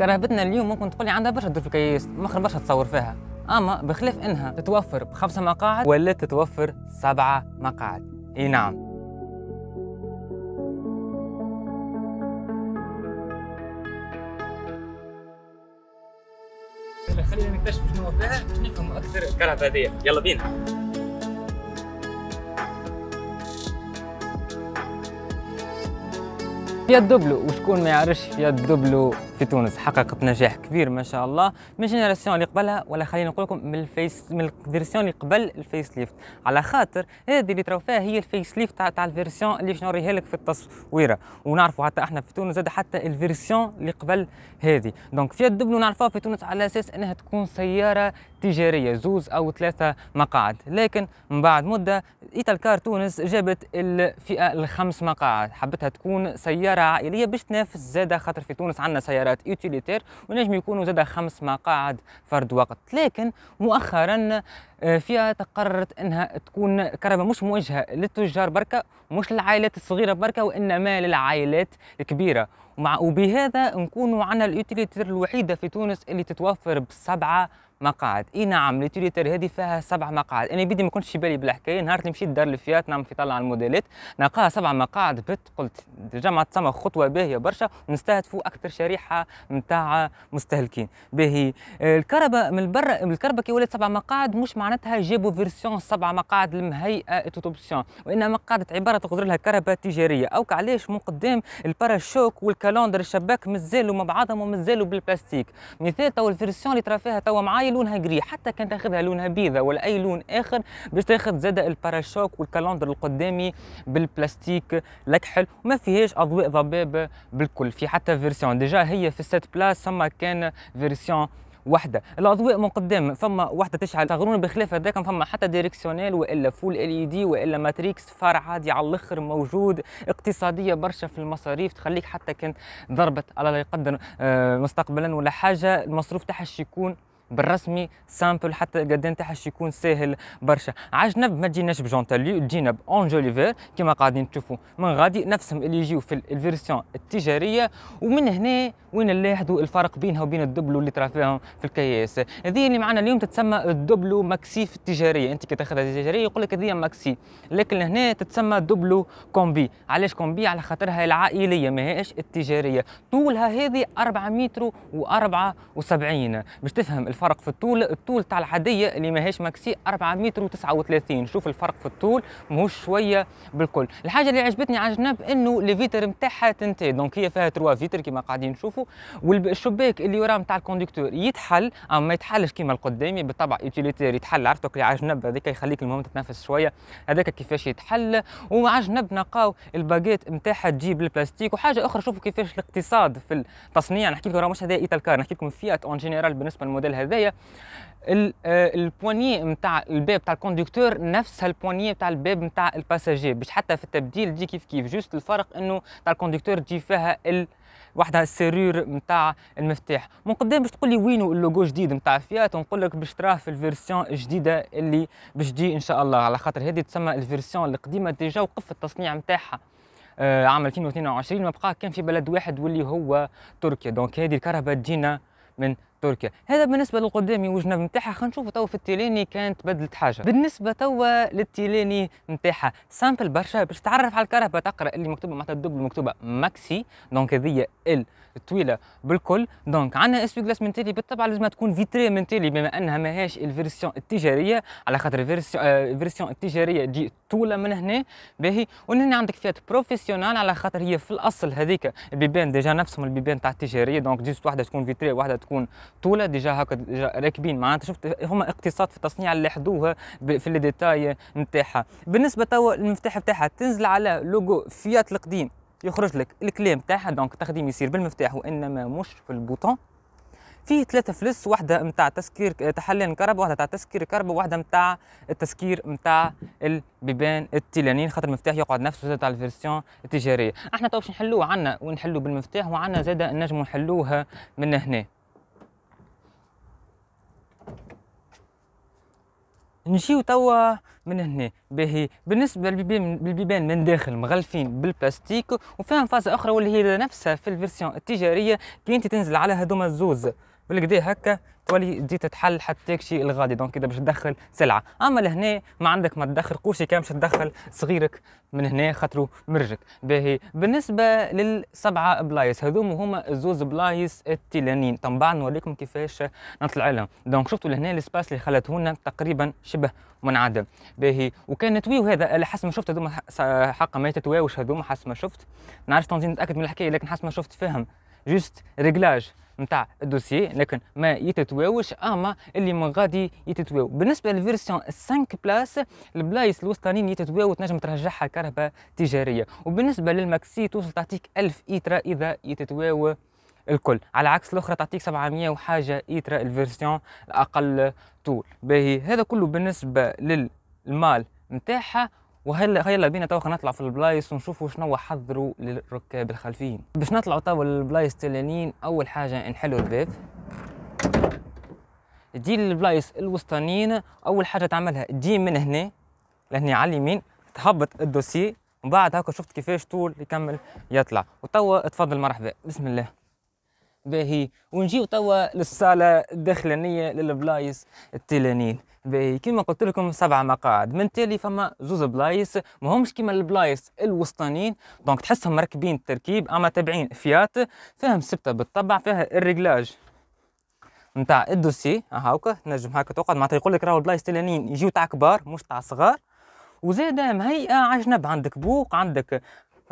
كرهبتنا اليوم ممكن تقول لي عندها برشا دور في الكيس مخر برشا تصور فيها اما بخلاف انها تتوفر بخمسه مقاعد ولا تتوفر سبعه مقاعد اي نعم خلينا نكتشف شنو فيها باش نفهم اكثر الكرهبه هذه يلا بينا فيات دوبلو وشكون ما يعرفش فيات دوبلو في تونس حققت نجاح كبير ما شاء الله من جينيراسيون اللي قبلها ولا خلينا نقول لكم من الفيس من الفيرسيون اللي قبل الفيس ليفت على خاطر هذه اللي تراو فيها هي الفيس ليفت تاع الفيرسيون اللي باش نوريها لك في التصويره ونعرفوا حتى احنا في تونس زاد حتى الفيرسيون اللي قبل هذه دونك فيها الدبلو نعرفوها في تونس على اساس انها تكون سياره تجاريه زوز او ثلاثه مقاعد لكن من بعد مده كار تونس جابت الفئه الخمس مقاعد حبتها تكون سياره عائليه باش تنافس زاده خاطر في تونس عندنا سيارات اختيارات يوتيليتير ونجم يكونوا زاد خمس مقاعد فرد وقت لكن مؤخرا آه، فيها تقررت انها تكون كهرباء مش موجهه للتجار بركه ومش للعائلات الصغيره بركه وانما للعائلات الكبيره ومع وبهذا نكونوا عندنا اليوتيليتير الوحيده في تونس اللي تتوفر بسبعه مقاعد اي نعم لتوليتر هذه فيها سبع مقاعد انا بدي ما كنتش في بالي بالحكايه نهار اللي مشيت دار الفيات نعم في طلع الموديلات نلقاها سبع مقاعد بت قلت جمعت تسمى خطوه باهيه برشا نستهدفوا اكثر شريحه نتاع مستهلكين باهي الكهرباء من برا الكهرباء كي ولات سبع مقاعد مش معناتها جابوا فيرسيون سبع مقاعد المهيئه توتوبسيون وانما قاعدت عباره تقدر لها كهرباء تجاريه او علاش من قدام الباراشوك والكالندر الشباك مازالوا مع بعضهم ومازالوا بالبلاستيك مثال تو الفيرسيون اللي ترى فيها تو معايا لونها جري حتى كان تاخذها لونها بيضة ولا اي لون اخر باش تاخذ زاد الباراشوك والكالندر القدامي بالبلاستيك الاكحل وما فيهاش اضواء ضباب بالكل في حتى فيرسيون ديجا هي في السات بلاس ثم كان فيرسيون وحده الاضواء من قدام فما وحده تشعل تغرون بخلاف هذاك فما حتى ديريكسيونيل والا فول ال اي دي والا ماتريكس فار عادي على الاخر موجود اقتصاديه برشا في المصاريف تخليك حتى كان ضربت على لا يقدر آه، مستقبلا ولا حاجه المصروف تاعها يكون بالرسمي سامبل حتى قدام تحش يكون ساهل برشا عجنب ما تجيناش بجونتالي تجينا بانجوليفير كما قاعدين تشوفوا من غادي نفسهم اللي يجيو في الفيرسيون التجاريه ومن هنا وين نلاحظوا الفرق بينها وبين الدبلو اللي ترى فيهم في الكياس هذه اللي معنا اليوم تتسمى الدبلو ماكسيف التجاريه انت كي تاخذها التجاريه يقول لك هذه ماكسي لكن هنا تتسمى دبلو كومبي علاش كومبي على خاطرها العائليه ماهيش التجاريه طولها هذه 4 متر و74 باش تفهم الفرق في الطول الطول تاع العاديه اللي ماهيش ماكسي 4 متر و39 شوف الفرق في الطول ماهوش شويه بالكل الحاجه اللي عجبتني على جنب انه لي فيتر نتاعها تنتهي دونك هي فيها تروا فيتر كما قاعدين نشوفوا والشباك اللي وراه نتاع الكونديكتور يتحل اما ما يتحلش كيما القدامي بالطبع يوتيليتير يتحل عرفتك اللي على جنب هذاك يخليك المهم تتنفس شويه هذاك كيفاش يتحل ومع جنب نقاو الباجيت نتاعها تجيب البلاستيك وحاجه اخرى شوفوا كيفاش الاقتصاد في التصنيع نحكي لكم مش هذا ايتالكار نحكي لكم فيات اون جينيرال بالنسبه للموديل هذا هذايا البواني آه، نتاع الباب نتاع الكوندكتور نفس البواني نتاع الباب نتاع الباساجي باش حتى في التبديل تجي كيف كيف جوست الفرق انه تاع الكوندكتور تجي فيها ال... واحدة السرير نتاع المفتاح من قدام باش تقول لي وينو اللوجو جديد نتاع فيات ونقول لك باش تراه في الفيرسيون الجديده اللي باش تجي ان شاء الله على خاطر هذه تسمى الفيرسيون القديمه ديجا وقف التصنيع نتاعها آه عام 2022 وبقى كان في بلد واحد واللي هو تركيا دونك هذه الكهرباء تجينا من تركيا هذا بالنسبه للقدامي وجنب نتاعها خلينا نشوفوا توا في التيليني كانت بدلت حاجه بالنسبه توا للتيليني نتاعها سامبل برشا باش تعرف على الكهرباء تقرا اللي مكتوبه معناتها الدبل مكتوبه ماكسي دونك هذه ال طويله بالكل دونك عندنا اسبي كلاس من تيلي بالطبع لازم تكون فيتري من تيلي بما انها ماهيش الفيرسيون التجاريه على خاطر الفيرسيون آه، التجاريه تجي طوله من هنا باهي ومن هنا عندك فيات بروفيسيونال على خاطر هي في الاصل هذيك البيبان ديجا نفسهم البيبان تاع التجاريه دونك جست واحده تكون فيتري واحده تكون طوله ديجا هكا راكبين معناتها شفت هما اقتصاد في التصنيع اللي حدوها في لي ديتاي نتاعها بالنسبه توا المفتاح نتاعها تنزل على لوجو فيات القديم يخرج لك الكلام نتاعها دونك تخديم يصير بالمفتاح وانما مش في البوطون فيه ثلاثة فلس واحدة نتاع تسكير تحليل كهرباء واحدة نتاع تسكير كهرباء واحدة نتاع التسكير نتاع البيبان التيلانين خاطر المفتاح يقعد نفسه زاد تاع الفيرسيون التجارية احنا تو باش نحلوه عندنا ونحلوه بالمفتاح وعندنا زادة نجمو نحلوها من هنا نمشيو توا من هنا باهي بالنسبه للبيبان من داخل مغلفين بالبلاستيك وفيهم فازه اخرى واللي هي نفسها في الفيرسيون التجاريه كي انت تنزل على هذوما الزوز والكدا هكا تولي تزيد تتحل حتى شيء الغادي دونك كده باش تدخل سلعه اما لهنا ما عندك ما تدخل قوسي كان باش تدخل صغيرك من هنا خاطرو مرجك باهي بالنسبه للسبعه بلايص هذوما هما الزوز بلايص التلانين طبعا بعد نوريكم كيفاش نطلع لهم دونك شفتوا لهنا السباس اللي خلته لنا تقريبا شبه منعدم باهي وكان نتويو هذا على حسب ما شفت هذوما حقا ما يتتواوش هذوما حسب ما شفت نعرفش تنظيم نتاكد من الحكايه لكن حسب ما شفت فهم جوست ريغلاج نتاع الدوسي لكن ما يتتواوش اما اللي من غادي يتتواو بالنسبه للفيرسيون 5 بلاس البلايص الوسطانيين يتتواو تنجم ترجعها كهرباء تجاريه وبالنسبه للماكسي توصل تعطيك 1000 ايترا اذا يتتواو الكل على عكس الاخرى تعطيك 700 وحاجه ايترا الفيرسيون الاقل طول باهي هذا كله بالنسبه للمال نتاعها وهلا هلا بينا توا نطلع في البلايص ونشوفوا شنو حضروا للركاب الخلفيين باش نطلعوا توا للبلايص التلانين اول حاجه نحلوا الباب تجي البلايص الوسطانيين اول حاجه تعملها تجي من هنا لهنا على اليمين تهبط الدوسي ومن بعد هاكا شفت كيفاش طول يكمل يطلع وتوا تفضل مرحبا بسم الله باهي ونجيو توا للصاله الداخلانيه للبلايص التلانين باهي كيما قلت لكم سبع مقاعد من تالي فما زوز بلايص ماهمش كيما البلايص الوسطانيين دونك تحسهم مركبين التركيب اما تابعين فيات فيهم سبته بالطبع فيها الريغلاج نتاع الدوسي هاوكا تنجم هاكا تقعد معناتها يقول لك راهو البلايص تلانين يجيو تاع كبار مش تاع صغار وزاد مهيئه على جنب عندك بوق عندك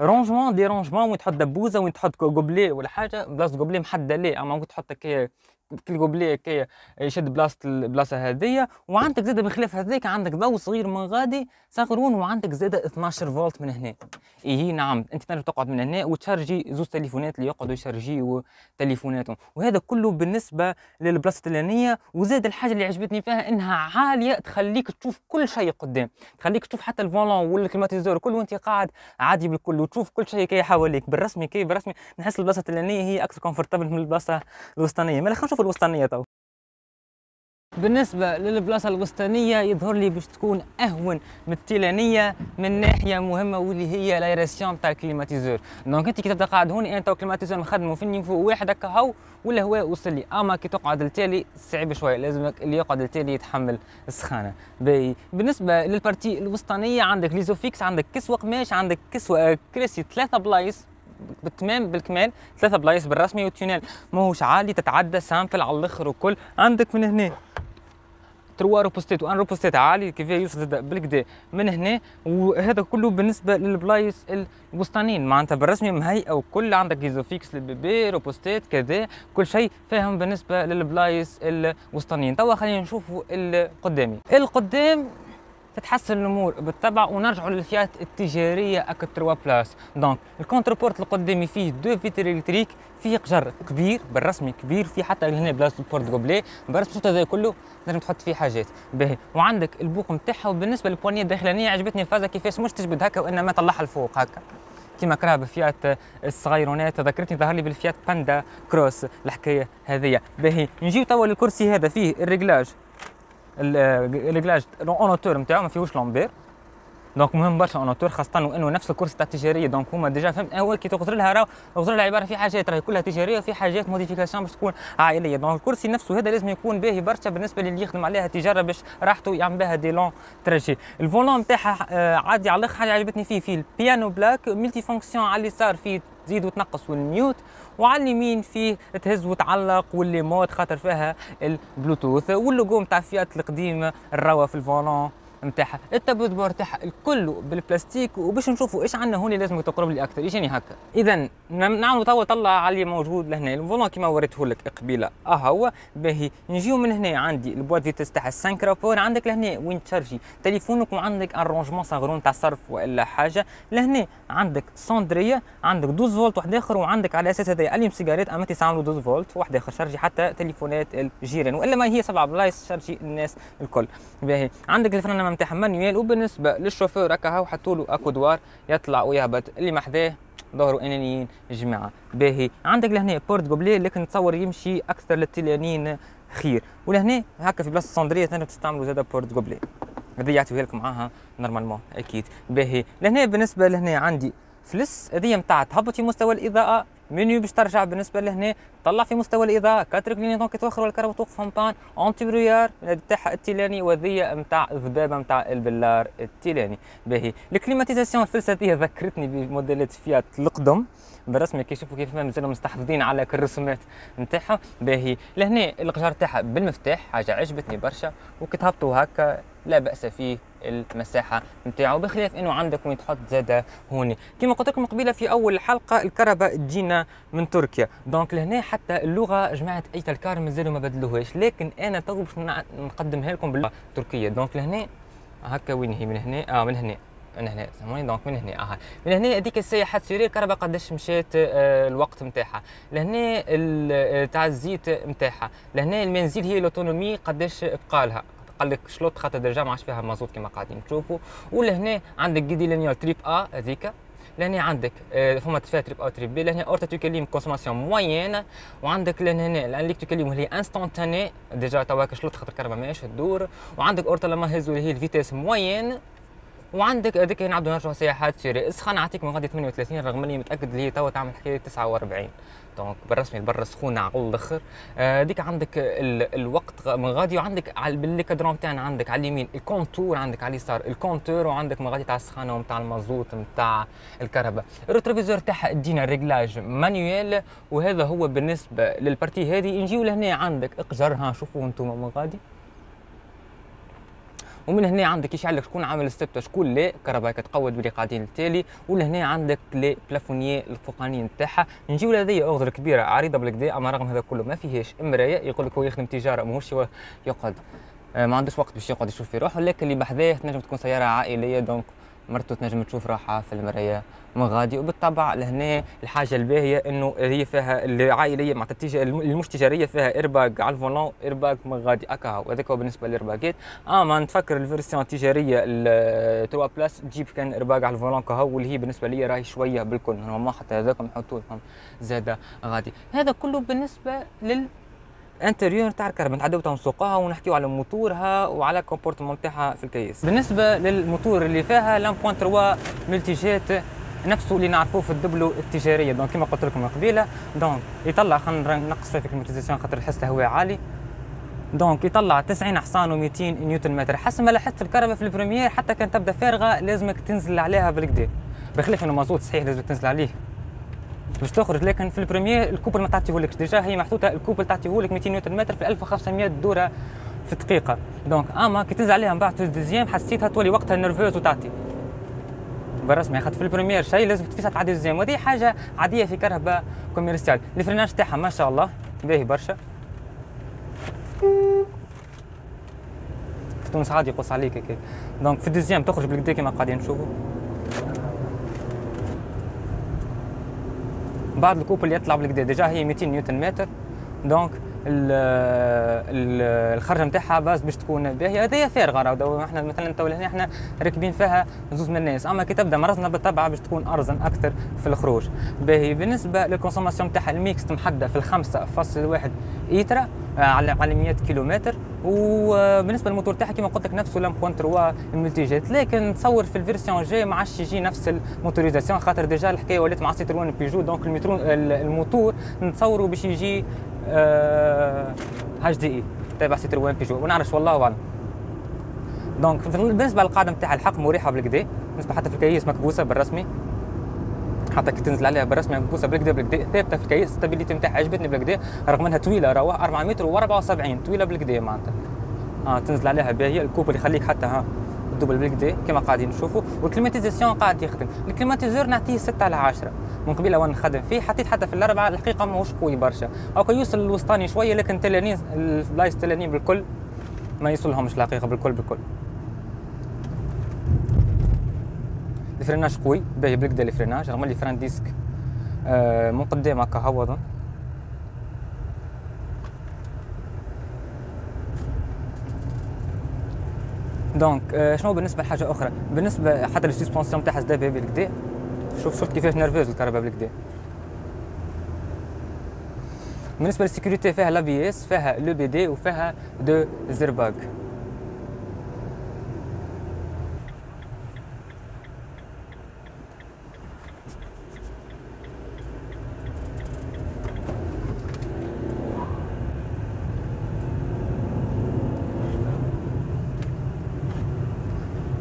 رونجمون دي رونجمون وين تحط دبوزه وين تحط جوبلي ولا حاجه بلاصه جوبلي محدده ليه اما ممكن تحط هكايا كيلو بلي هكايا يشد بلاصه البلاصه هذيا وعندك زاده من خلاف هذيك عندك ضوء صغير من غادي صغرون وعندك زاده 12 فولت من هنا ايه نعم انت تنجم تقعد من هنا وتشارجي زوج تليفونات اللي يقعدوا يشارجيو تليفوناتهم وهذا كله بالنسبه للبلاصه التلانيه وزاد الحاجه اللي عجبتني فيها انها عاليه تخليك تشوف كل شيء قدام تخليك تشوف حتى الفولون والكليماتيزور كل وانت قاعد عادي بالكل وتشوف كل شيء كي حواليك بالرسمي كي بالرسمي نحس البلاصه التلانيه هي اكثر كونفورتابل من البلاصه الوسطانيه ما خلينا نشوف الوسطانيه تو بالنسبة للبلاصة الوسطانية يظهر لي باش تكون أهون من التيلانية من ناحية مهمة واللي هي لايراسيون تاع الكليماتيزور دونك أنت كي تبدا قاعد هوني أنا تو الكليماتيزور نخدمو في النيفو واحد هكا هو ولا هو وصل لي أما كي تقعد التالي صعيب شوية لازمك اللي يقعد التالي يتحمل السخانة باهي بالنسبة للبارتي الوسطانية عندك ليزوفيكس عندك كسوة قماش عندك كسوة آه، كراسي ثلاثة بلايص بالتمام بالكمال ثلاثه بلايص بالرسمي والتونيل ماهوش عالي تتعدى سامبل على الاخر وكل عندك من هنا تروا روبوستيت وان روبوستيت عالي كيفاه يوصل بالكدا من هنا وهذا كله بالنسبه للبلايص الوسطانيين معناتها بالرسمي مهيئه وكل عندك ايزوفيكس للبيبي روبوستيت كذا كل شيء فاهم بالنسبه للبلايص الوسطانيين توا خلينا نشوفوا القدامي القدام تتحسن الامور بالطبع ونرجعوا للفيات التجاريه اك 3 بلاس دونك الكونتر بورت القدامي فيه دو فيتر الكتريك فيه قجر كبير بالرسمي كبير فيه حتى هنا بلاصه البورت غوبلي برسم هذا كله لازم تحط فيه حاجات باهي وعندك البوق نتاعها وبالنسبه للبوانيه الداخلانيه عجبتني الفازه كيفاش مش تجبد هكا وانما طلعها لفوق هكا كما كراها بفيات الصغيرونات ذكرتني ظهر لي بالفيات باندا كروس الحكايه هذه باهي نجيو توا للكرسي هذا فيه الرجلاج الكلاج اون اوتور نتاعو ما فيهوش لامبير دونك مهم برشا اونوتور خاصه وانه نفس الكورس تاع التجاريه دونك هما ديجا فهمت اول كي تغزر لها راه تغزر لها عباره في حاجات راهي كلها تجاريه وفي حاجات موديفيكاسيون باش تكون عائليه دونك الكرسي نفسه هذا لازم يكون باهي برشا بالنسبه للي يخدم عليها تجاره باش راحته يعمل بها دي لون تراجي الفولون نتاعها عادي على الاخر حاجه عجبتني فيه في البيانو بلاك ملتي فونكسيون على اليسار فيه تزيد وتنقص والميوت وعلى اليمين فيه تهز وتعلق واللي مود خاطر فيها البلوتوث واللوجو نتاع فيات القديمه الروا في الفولون نتاعها التابلو دو تاعها الكل بالبلاستيك وباش نشوفوا ايش عندنا هون لازمك تقرب لي اكثر يجيني هكا اذا نعملوا توا طلع على اللي موجود لهنا الفولون كيما وريته لك قبيله اه هو باهي نجيو من هنا عندي البواد فيتس تاعها 5 رابور عندك لهنا وين تشارجي تليفونك وعندك ارونجمون صغرون تاع صرف والا حاجه لهنا عندك سوندريه عندك 12 فولت واحد اخر وعندك على اساس هذا اليوم سيجاريت اما تسعه 12 فولت واحد اخر شارجي حتى تليفونات الجيران والا ما هي سبعه بلايص شارجي الناس الكل باهي عندك الفرن الدعم نتاع مانويل وبالنسبه للشوفور هكا هو حطوا له اكودوار يطلع ويهبط اللي ما حداه ظهروا انانيين جماعه باهي عندك لهنا بورت جوبلي لكن نتصور يمشي اكثر للتلانين خير ولهنا هكا في بلاصه الصندريه ثاني تستعملوا زاد بورت جوبلي هذه يعطيوها لكم معاها نورمالمون اكيد باهي لهنا بالنسبه لهنا عندي فلس هذه نتاع تهبط في مستوى الاضاءه منيو باش ترجع بالنسبه لهنا طلع في مستوى الاضاءه كاتريك لينيتون دونك توخر والكهرباء توقف بان اونتي برويار تاعها التيلاني وذية نتاع الذبابه نتاع البلار التيلاني باهي الكليماتيزاسيون الفلسفيه ذكرتني بموديلات فيات القدم بالرسمي كي يشوفوا كيف مازالوا مستحفظين على الرسومات نتاعها باهي لهنا القجار تاعها بالمفتاح حاجه عجبتني برشا وكي تهبطوا هكا لا باس فيه المساحه نتاعو بخلاف انه عندك وين تحط زاده هوني كما قلت لكم قبيله في اول حلقه الكهرباء تجينا من تركيا دونك لهنا حتى اللغه جماعه اي الكار مازالوا ما بدلوهاش لكن انا تو باش نقدمها لكم باللغه التركيه دونك لهنا هكا وين هي من هنا اه من هنا من هنا فهموني دونك من هنا اها من هنا هذيك السياحات سوري الكهرباء قداش مشات آه، الوقت نتاعها لهنا آه، تاع الزيت نتاعها لهنا المنزل هي الاوتونومي قداش بقالها قال لك شلوت خاطر ديجا ما عادش فيها مازوت كما قاعدين تشوفوا ولهنا عندك جيدي لانيول تريب ا هذيك لهنا عندك آه، فما فيها تريب او تريب بي لهنا اورتا تكلم كونسوماسيون موين وعندك لهنا الان اللي تكلم اللي هي انستونتاني ديجا تواك شلوت خاطر كرما ماهيش تدور وعندك اورتا لما هزو اللي هي الفيتيس موين وعندك هذيك هنا عبد الناصر سياحات سوري اسخن نعطيك من غادي 38 رغم اني متاكد اللي هي توا تعمل حكايه 49 دونك بالرسمي البر سخونه على الاخر آه، هذيك عندك ال... الوقت من غادي وعندك على بالكادرون تاعنا عندك على اليمين الكونتور عندك على اليسار الكونتور وعندك من غادي تاع السخانه ومتاع المازوت نتاع الكهرباء الروتروفيزور تاعها ادينا ريغلاج مانيويل وهذا هو بالنسبه للبارتي هذه نجيو لهنا عندك اقجرها شوفوا انتم من غادي ومن هنا عندك يشعل لك شكون عامل ستيب شكون لا تقود كتقود قاعدين التالي ولهنا عندك لي بلافونيي الفوقانيين تاعها نجيو لهذيا اغدر كبيره عريضه بالكدا اما رغم هذا كله ما فيهش مرايه يقول لك هو يخدم تجاره ماهوش يقعد آه، ما عندوش وقت باش يقعد يشوف في روحه لكن اللي بحذاه تنجم تكون سياره عائليه دونك مرته تنجم تشوف راحه في المرايه من غادي وبالطبع لهنا الحاجه الباهيه انه هي فيها العائليه مع التجارة المش تجاريه فيها ايرباك على الفولون ايرباك من غادي اكا وهذاك هو بالنسبه للايرباكات اما آه، نتفكر الفيرسيون التجاريه 3 بلاس تجيب كان ايرباك على الفولون كهو واللي هي بالنسبه لي راهي شويه بالكل هما حتى هذاك نحطوه زاده غادي هذا كله بالنسبه لل انتيريور تاع الكربن نتعداو نسوقها ونحكيو على موتورها وعلى كومبورتمون تاعها في الكيس بالنسبه للموتور اللي فيها 1.3 ملتي جيت نفسه اللي نعرفوه في الدبلو التجاريه دونك كما قلت لكم قبيله دونك يطلع خلينا نقص في الكلمتيزاسيون خاطر الحس الهواء عالي دونك يطلع 90 حصان و200 نيوتن متر حسب ما لاحظت الكهرباء في البريمير حتى كان تبدا فارغه لازمك تنزل عليها بالكدا بخلاف انه مازوت صحيح لازمك تنزل عليه باش تخرج لكن في البريمير الكوبل ما تعطيهولكش ديجا هي محطوطه الكوبل تعطيهولك 200 نيوتن متر في 1500 دوره في الدقيقه دونك اما كي تنزل عليها من بعد في الدوزيام حسيتها تولي وقتها نرفوز وتعطي بالرسمي خاطر في البريمير شيء لازم تفيسها تعدي الدوزيام وهذه حاجه عاديه في كهرباء كوميرسيال الفريناج تاعها ما شاء الله باهي برشا في تونس عادي يقص عليك هكاك دونك في الدوزيام تخرج بالكدا كيما قاعدين نشوفوا بعد الكوبل يطلع بالكدا ديجا هي 200 نيوتن متر دونك الخرجه نتاعها باز باش تكون باهيه هذايا فارغه راهو احنا مثلا تو هنا احنا راكبين فيها زوز من الناس اما كي تبدا مرزنا بالطبع باش تكون ارزن اكثر في الخروج باهي بالنسبه للكونسوماسيون نتاعها الميكس محدده في الخمسة فاصل واحد ايترا على على 100 كيلومتر وبالنسبه للموتور تاعها كما قلت لك نفسه لام 3 الملتي جيت لكن نتصور في الفيرسيون جي ما عادش يجي نفس الموتوريزاسيون خاطر ديجا الحكايه ولات مع سيتروين بيجو دونك الموتور نتصوروا باش يجي اتش دي اي آه، e تابع سيتروين بيجو ما نعرفش والله اعلم دونك بالنسبه للقاعده نتاع الحق مريحه بالكدا بالنسبه حتى في الكيس مكبوسه بالرسمي حتى كي تنزل عليها بالرسمي يعني مكبوسه بالكدا بالكدا ثابته في الكيس ستابيليتي نتاعها عجبتني بالكدا رغم انها طويله راهو 4 متر و74 طويله بالكدا معناتها آه تنزل عليها باهيه الكوب اللي يخليك حتى ها دوبل بالكدا كما قاعدين نشوفوا والكليماتيزاسيون قاعد يخدم الكليماتيزور نعطيه 6 على 10 من قبيله وانا نخدم فيه حطيت حتى في الاربعه الحقيقه ماهوش قوي برشا او كي يوصل للوسطاني شويه لكن تلانين البلايص تلانين بالكل ما يوصلهمش الحقيقه بالكل بالكل الفريناج قوي باه يبلك ديال الفريناج رغم لي فران ديسك آه، من قدام هكا هبطا دونك euh، شنو بالنسبه لحاجه اخرى بالنسبه حتى للسيسبونسيون تاعها زاد بها بالكدا شوف شوف كيفاش نرفوز الكهرباء بالكدا بالنسبه للسيكوريتي فيها لابيس فيها لو بي دي وفيها دو زيرباك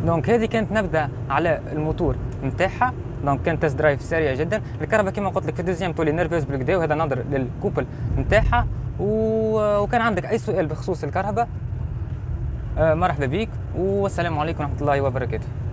دونك هذه كانت نبذه على الموتور نتاعها دونك كان تيست درايف سريع جدا الكهرباء كما قلت لك في الدوزيام تولي نيرفوز بالكدا وهذا نظر للكوبل نتاعها وكان عندك اي سؤال بخصوص الكهرباء آه، مرحبا بك والسلام عليكم ورحمه الله وبركاته